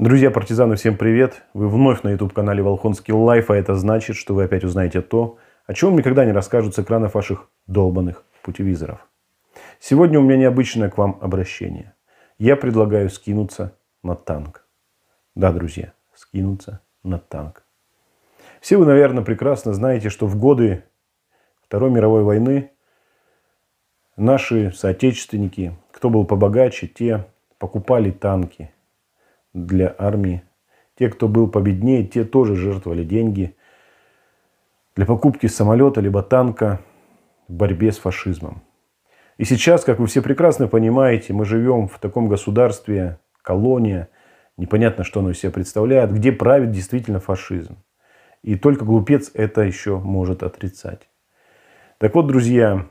Друзья партизаны, всем привет! Вы вновь на YouTube-канале Волхонский Лайф, а это значит, что вы опять узнаете то, о чем никогда не расскажут с экранов ваших долбанных путевизоров. Сегодня у меня необычное к вам обращение. Я предлагаю скинуться на танк. Да, друзья, скинуться на танк. Все вы, наверное, прекрасно знаете, что в годы Второй мировой войны наши соотечественники, кто был побогаче, те покупали танки – для армии. Те, кто был победнее, те тоже жертвовали деньги для покупки самолета либо танка в борьбе с фашизмом. И сейчас, как вы все прекрасно понимаете, мы живем в таком государстве, колония, непонятно, что оно из себя представляет, где правит действительно фашизм. И только глупец это еще может отрицать. Так вот, друзья,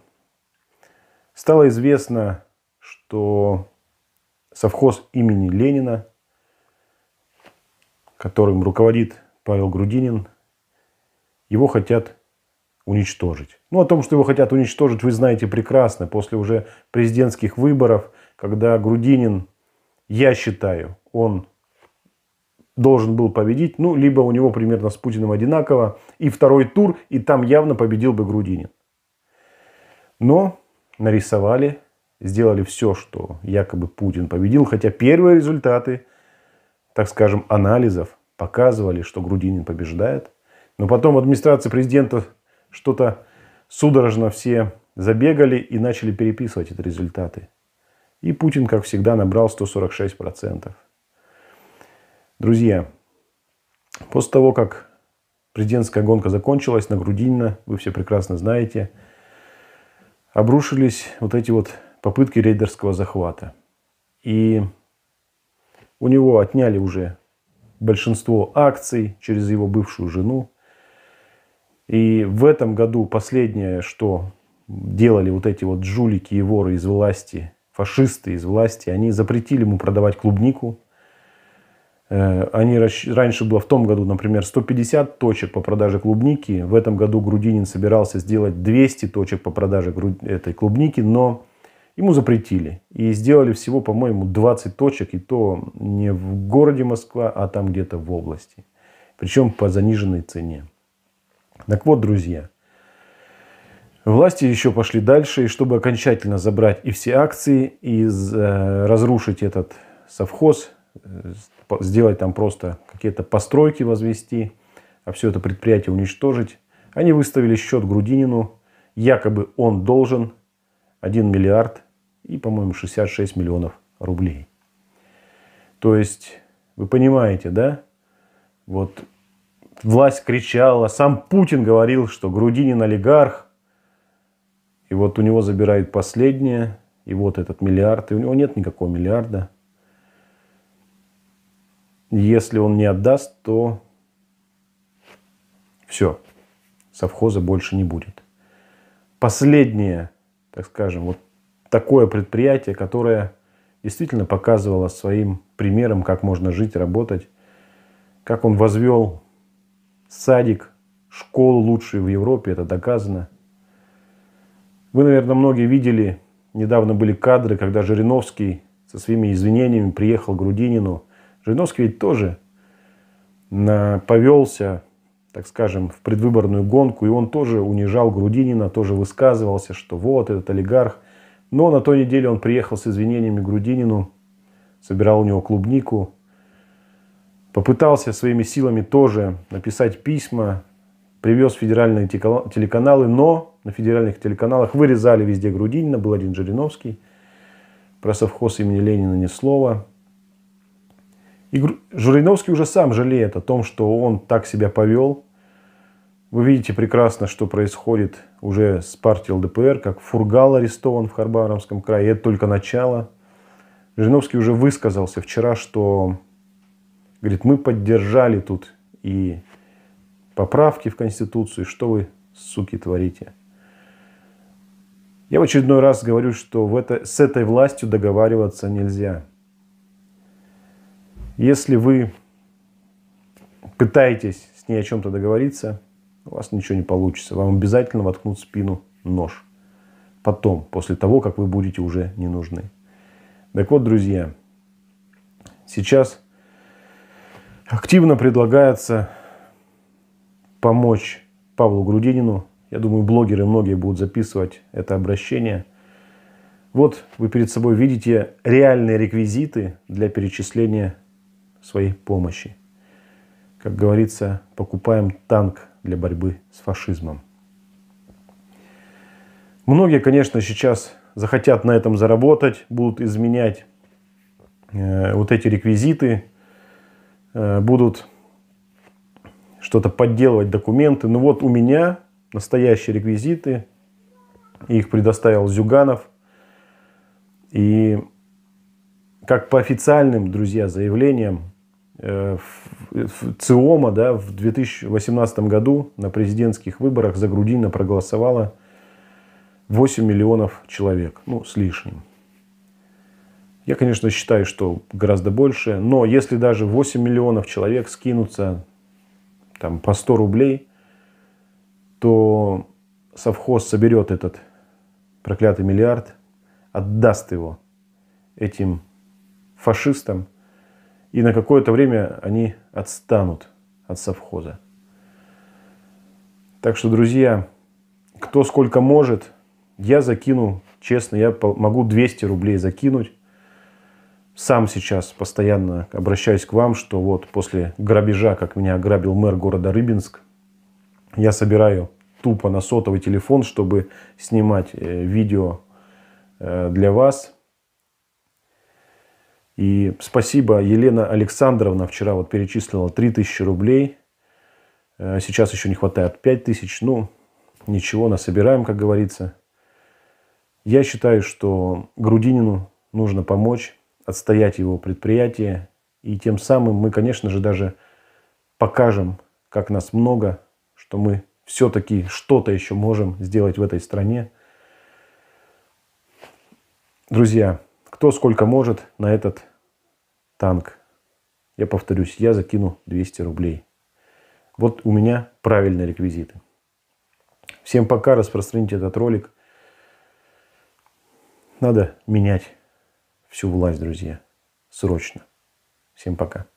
стало известно, что совхоз имени Ленина – которым руководит Павел Грудинин, его хотят уничтожить. Ну, о том, что его хотят уничтожить, вы знаете прекрасно. После уже президентских выборов, когда Грудинин, я считаю, он должен был победить, ну, либо у него примерно с Путиным одинаково, и второй тур, и там явно победил бы Грудинин. Но нарисовали, сделали все, что якобы Путин победил, хотя первые результаты – так скажем, анализов показывали, что Грудинин побеждает. Но потом в администрации президента что-то судорожно все забегали и начали переписывать эти результаты. И Путин, как всегда, набрал 146%. Друзья, после того, как президентская гонка закончилась на Грудинина, вы все прекрасно знаете, обрушились вот эти вот попытки рейдерского захвата. И у него отняли уже большинство акций через его бывшую жену. И в этом году последнее, что делали вот эти вот жулики и воры из власти, фашисты из власти, они запретили ему продавать клубнику. Э, они раньше было в том году, например, 150 точек по продаже клубники. В этом году Грудинин собирался сделать 200 точек по продаже этой клубники, но Ему запретили. И сделали всего, по-моему, 20 точек, и то не в городе Москва, а там где-то в области. Причем по заниженной цене. Так вот, друзья, власти еще пошли дальше, и чтобы окончательно забрать и все акции, и э, разрушить этот совхоз, э, сделать там просто какие-то постройки возвести, а все это предприятие уничтожить, они выставили счет Грудинину, якобы он должен 1 миллиард и, по-моему, 66 миллионов рублей. То есть, вы понимаете, да? Вот власть кричала, сам Путин говорил, что Грудинин олигарх, и вот у него забирают последнее, и вот этот миллиард, и у него нет никакого миллиарда. Если он не отдаст, то все, совхоза больше не будет. Последнее, так скажем, вот такое предприятие, которое действительно показывало своим примером, как можно жить, работать, как он возвел садик, школу лучшую в Европе, это доказано. Вы, наверное, многие видели, недавно были кадры, когда Жириновский со своими извинениями приехал к Грудинину. Жириновский ведь тоже повелся, так скажем, в предвыборную гонку, и он тоже унижал Грудинина, тоже высказывался, что вот этот олигарх – но на той неделе он приехал с извинениями к Грудинину, собирал у него клубнику, попытался своими силами тоже написать письма, привез федеральные телеканалы, но на федеральных телеканалах вырезали везде Грудинина, был один Жириновский, про совхоз имени Ленина ни слова. И Жириновский уже сам жалеет о том, что он так себя повел – вы видите прекрасно, что происходит уже с партией ЛДПР, как Фургал арестован в Харбаровском крае. И это только начало. Жириновский уже высказался вчера, что говорит, мы поддержали тут и поправки в Конституцию, что вы, суки, творите. Я в очередной раз говорю, что в это, с этой властью договариваться нельзя. Если вы пытаетесь с ней о чем-то договориться, у вас ничего не получится. Вам обязательно воткнут в спину нож. Потом, после того, как вы будете уже не нужны. Так вот, друзья, сейчас активно предлагается помочь Павлу Грудинину. Я думаю, блогеры многие будут записывать это обращение. Вот вы перед собой видите реальные реквизиты для перечисления своей помощи. Как говорится, покупаем танк для борьбы с фашизмом. Многие, конечно, сейчас захотят на этом заработать, будут изменять э, вот эти реквизиты, э, будут что-то подделывать, документы. Ну вот у меня настоящие реквизиты, их предоставил Зюганов. И как по официальным, друзья, заявлениям, Э, э, ЦИОМа да, в 2018 году на президентских выборах за Грудинина проголосовало 8 миллионов человек, ну, с лишним. Я, конечно, считаю, что гораздо больше, но если даже 8 миллионов человек скинутся там, по 100 рублей, то совхоз соберет этот проклятый миллиард, отдаст его этим фашистам – и на какое-то время они отстанут от совхоза. Так что, друзья, кто сколько может, я закину, честно, я могу 200 рублей закинуть. Сам сейчас постоянно обращаюсь к вам, что вот после грабежа, как меня ограбил мэр города Рыбинск, я собираю тупо на сотовый телефон, чтобы снимать э, видео э, для вас – и спасибо, Елена Александровна вчера вот перечислила 3000 рублей. Э, сейчас еще не хватает 5000. Ну, ничего, насобираем, как говорится. Я считаю, что Грудинину нужно помочь, отстоять его предприятие. И тем самым мы, конечно же, даже покажем, как нас много, что мы все-таки что-то еще можем сделать в этой стране. Друзья, кто сколько может на этот танк. Я повторюсь, я закину 200 рублей. Вот у меня правильные реквизиты. Всем пока, распространите этот ролик. Надо менять всю власть, друзья. Срочно. Всем пока.